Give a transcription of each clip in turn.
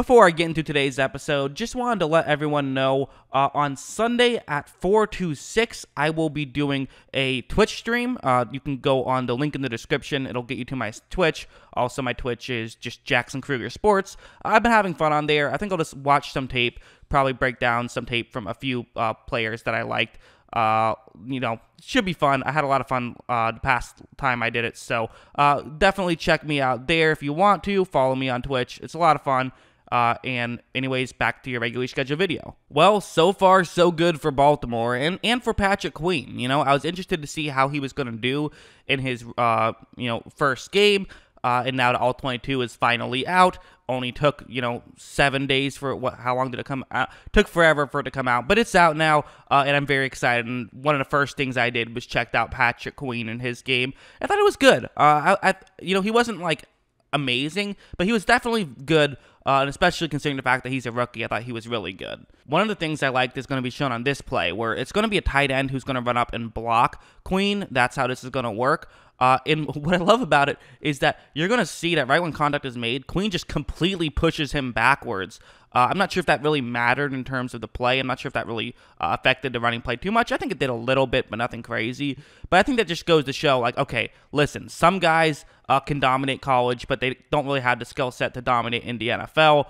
Before I get into today's episode, just wanted to let everyone know uh, on Sunday at 4 to 6, I will be doing a Twitch stream. Uh, you can go on the link in the description, it'll get you to my Twitch. Also, my Twitch is just Jackson Kruger Sports. I've been having fun on there. I think I'll just watch some tape, probably break down some tape from a few uh, players that I liked. Uh, you know, should be fun. I had a lot of fun uh, the past time I did it, so uh, definitely check me out there if you want to. Follow me on Twitch; it's a lot of fun. Uh, and anyways, back to your regularly scheduled video. Well, so far so good for Baltimore and and for Patrick Queen. You know, I was interested to see how he was going to do in his uh, you know first game. Uh, and now the all 22 is finally out. Only took you know seven days for what? How long did it come out? Took forever for it to come out, but it's out now, uh, and I'm very excited. And one of the first things I did was checked out Patrick Queen and his game. I thought it was good. Uh, I, I you know he wasn't like amazing, but he was definitely good uh, and especially considering the fact that he's a rookie, I thought he was really good. One of the things I liked is going to be shown on this play, where it's going to be a tight end who's going to run up and block Queen. That's how this is going to work. Uh, and what I love about it is that you're going to see that right when contact is made, Queen just completely pushes him backwards. Uh, I'm not sure if that really mattered in terms of the play. I'm not sure if that really uh, affected the running play too much. I think it did a little bit, but nothing crazy. But I think that just goes to show, like, okay, listen, some guys uh, can dominate college, but they don't really have the skill set to dominate in the NFL.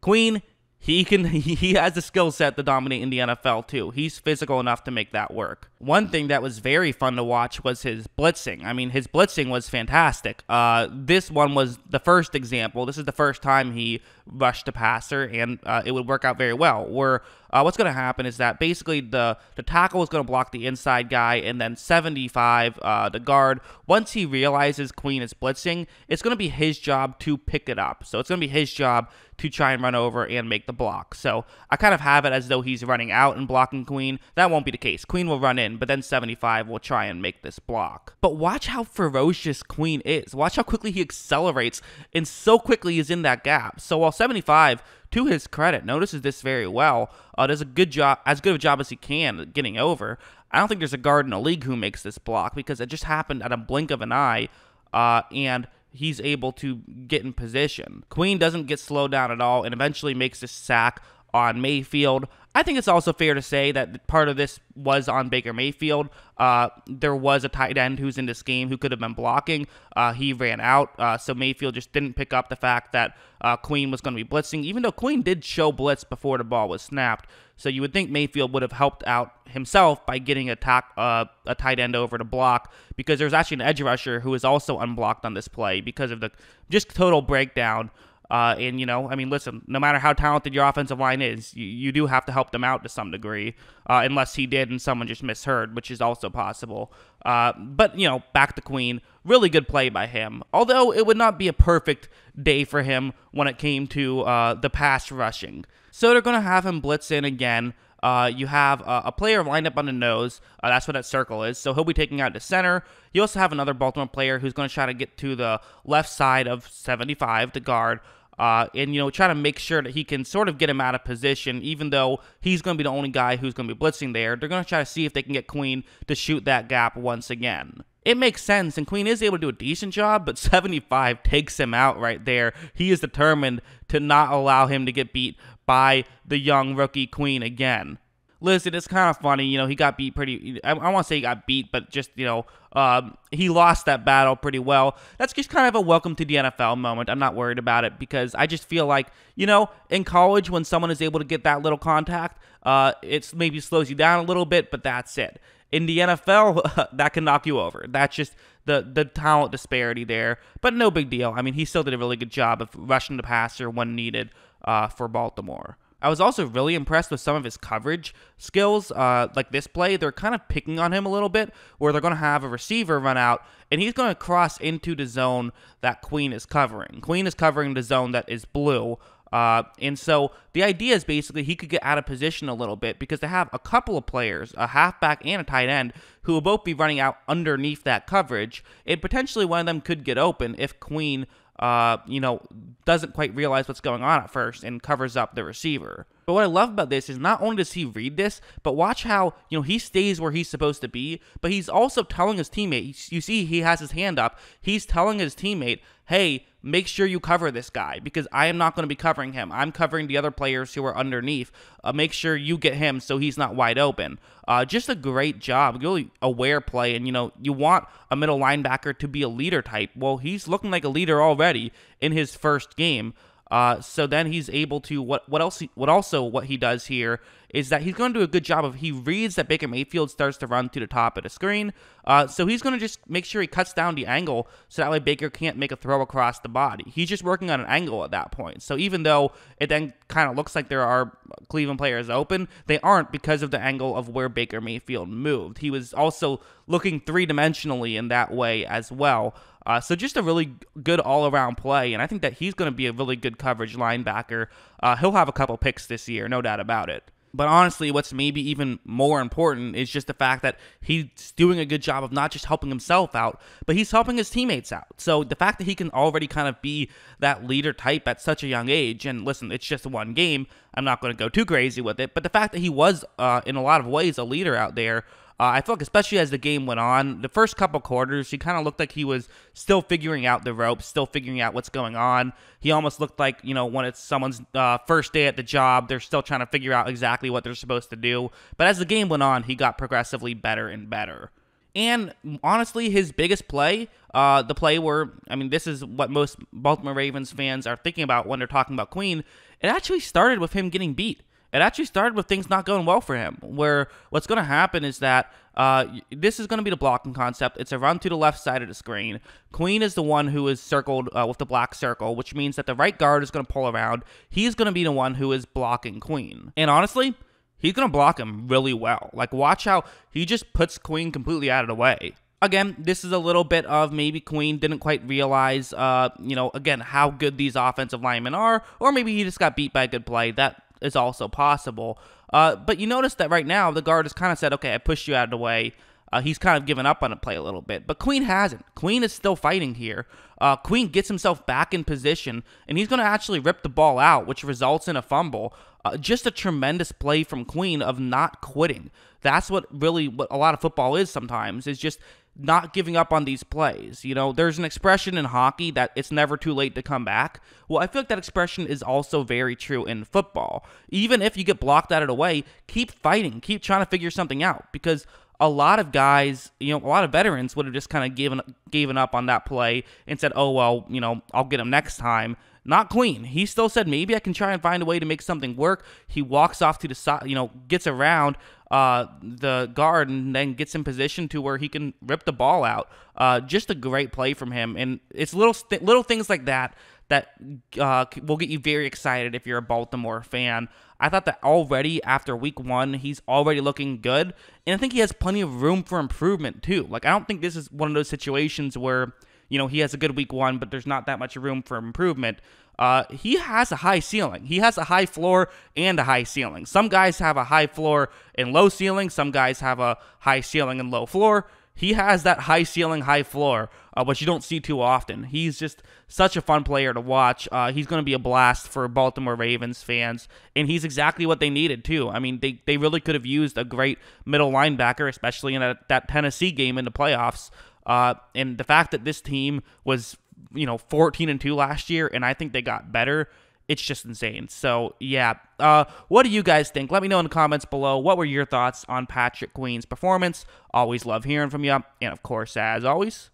Queen he can he has the skill set to dominate in the NFL too. He's physical enough to make that work. One thing that was very fun to watch was his blitzing. I mean, his blitzing was fantastic. Uh, this one was the first example. This is the first time he rushed a passer, and uh, it would work out very well. Where uh, what's going to happen is that basically the, the tackle is going to block the inside guy, and then 75, uh, the guard, once he realizes Queen is blitzing, it's going to be his job to pick it up. So it's going to be his job to try and run over and make the block. So I kind of have it as though he's running out and blocking Queen. That won't be the case. Queen will run in, but then 75 will try and make this block. But watch how ferocious Queen is. Watch how quickly he accelerates and so quickly is in that gap. So while 75 to his credit, notices this very well. Uh, does a good job, as good of a job as he can, getting over. I don't think there's a guard in the league who makes this block because it just happened at a blink of an eye, uh, and he's able to get in position. Queen doesn't get slowed down at all, and eventually makes this sack on Mayfield. I think it's also fair to say that part of this was on Baker Mayfield. Uh, there was a tight end who's in this game who could have been blocking. Uh, he ran out, uh, so Mayfield just didn't pick up the fact that uh, Queen was going to be blitzing, even though Queen did show blitz before the ball was snapped. So you would think Mayfield would have helped out himself by getting a, uh, a tight end over to block because there's actually an edge rusher who is also unblocked on this play because of the just total breakdown. Uh, and you know, I mean, listen, no matter how talented your offensive line is, you, you do have to help them out to some degree, uh, unless he did and someone just misheard, which is also possible. Uh, but you know, back to Queen, really good play by him. Although it would not be a perfect day for him when it came to uh, the pass rushing. So they're gonna have him blitz in again. Uh, you have uh, a player lined up on the nose. Uh, that's what that circle is. So he'll be taking out the center. You also have another Baltimore player who's going to try to get to the left side of 75 to guard uh, and you know try to make sure that he can sort of get him out of position even though he's going to be the only guy who's going to be blitzing there they're going to try to see if they can get queen to shoot that gap once again it makes sense, and Queen is able to do a decent job, but 75 takes him out right there. He is determined to not allow him to get beat by the young rookie Queen again listen, it's kind of funny. You know, he got beat pretty. I, I want to say he got beat, but just you know, um, he lost that battle pretty well. That's just kind of a welcome to the NFL moment. I'm not worried about it because I just feel like you know, in college when someone is able to get that little contact, uh, it's maybe slows you down a little bit, but that's it. In the NFL, that can knock you over. That's just the the talent disparity there, but no big deal. I mean, he still did a really good job of rushing the passer when needed uh, for Baltimore. I was also really impressed with some of his coverage skills. Uh, like this play, they're kind of picking on him a little bit, where they're going to have a receiver run out, and he's going to cross into the zone that Queen is covering. Queen is covering the zone that is blue. Uh, and so the idea is basically he could get out of position a little bit because they have a couple of players, a halfback and a tight end, who will both be running out underneath that coverage. And potentially one of them could get open if Queen uh, you know, doesn't quite realize what's going on at first and covers up the receiver. But what I love about this is not only does he read this, but watch how, you know, he stays where he's supposed to be, but he's also telling his teammate, you see he has his hand up, he's telling his teammate, hey, make sure you cover this guy because I am not going to be covering him. I'm covering the other players who are underneath. Uh, make sure you get him so he's not wide open. Uh, just a great job, really aware play. And, you know, you want a middle linebacker to be a leader type. Well, he's looking like a leader already in his first game. Uh, so then he's able to what what else he, what also what he does here is that he's going to do a good job of he reads that Baker Mayfield starts to run to the top of the screen. Uh, so he's going to just make sure he cuts down the angle so that way Baker can't make a throw across the body. He's just working on an angle at that point. So even though it then kind of looks like there are Cleveland players open, they aren't because of the angle of where Baker Mayfield moved. He was also looking three dimensionally in that way as well. Uh, so just a really good all around play, and I think that he's going to be a really good coverage linebacker. Uh, he'll have a couple picks this year, no doubt about it. But honestly, what's maybe even more important is just the fact that he's doing a good job of not just helping himself out, but he's helping his teammates out. So the fact that he can already kind of be that leader type at such a young age, and listen, it's just one game. I'm not going to go too crazy with it, but the fact that he was, uh, in a lot of ways, a leader out there uh, I feel like, especially as the game went on, the first couple quarters, he kind of looked like he was still figuring out the ropes, still figuring out what's going on. He almost looked like, you know, when it's someone's uh, first day at the job, they're still trying to figure out exactly what they're supposed to do. But as the game went on, he got progressively better and better. And honestly, his biggest play, uh, the play where, I mean, this is what most Baltimore Ravens fans are thinking about when they're talking about Queen, it actually started with him getting beat. It actually started with things not going well for him, where what's going to happen is that uh, this is going to be the blocking concept. It's a run to the left side of the screen. Queen is the one who is circled uh, with the black circle, which means that the right guard is going to pull around. He's going to be the one who is blocking Queen. And honestly, he's going to block him really well. Like, watch how he just puts Queen completely out of the way again, this is a little bit of maybe Queen didn't quite realize, uh, you know, again, how good these offensive linemen are, or maybe he just got beat by a good play. That is also possible. Uh, but you notice that right now the guard has kind of said, okay, I pushed you out of the way. Uh, he's kind of given up on the play a little bit, but Queen hasn't. Queen is still fighting here. Uh, Queen gets himself back in position, and he's going to actually rip the ball out, which results in a fumble. Uh, just a tremendous play from Queen of not quitting. That's what really what a lot of football is sometimes is just not giving up on these plays. You know, there's an expression in hockey that it's never too late to come back. Well, I feel like that expression is also very true in football. Even if you get blocked out of the way, keep fighting, keep trying to figure something out because a lot of guys, you know, a lot of veterans would have just kind of given given up on that play and said, "Oh well, you know, I'll get him next time." Not clean. He still said, "Maybe I can try and find a way to make something work." He walks off to the side, you know, gets around uh, the guard and then gets in position to where he can rip the ball out. Uh, just a great play from him, and it's little st- little things like that that uh, will get you very excited if you're a Baltimore fan. I thought that already after week one, he's already looking good, and I think he has plenty of room for improvement too. Like I don't think this is one of those situations where you know he has a good week one, but there's not that much room for improvement. Uh, he has a high ceiling. He has a high floor and a high ceiling. Some guys have a high floor and low ceiling. Some guys have a high ceiling and low floor. He has that high ceiling, high floor, uh, which you don't see too often. He's just such a fun player to watch. Uh, he's going to be a blast for Baltimore Ravens fans, and he's exactly what they needed, too. I mean, they, they really could have used a great middle linebacker, especially in a, that Tennessee game in the playoffs. Uh, and the fact that this team was you know, 14 and 2 last year, and I think they got better. It's just insane. So, yeah. Uh, what do you guys think? Let me know in the comments below. What were your thoughts on Patrick Queen's performance? Always love hearing from you. And of course, as always,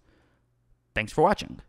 thanks for watching.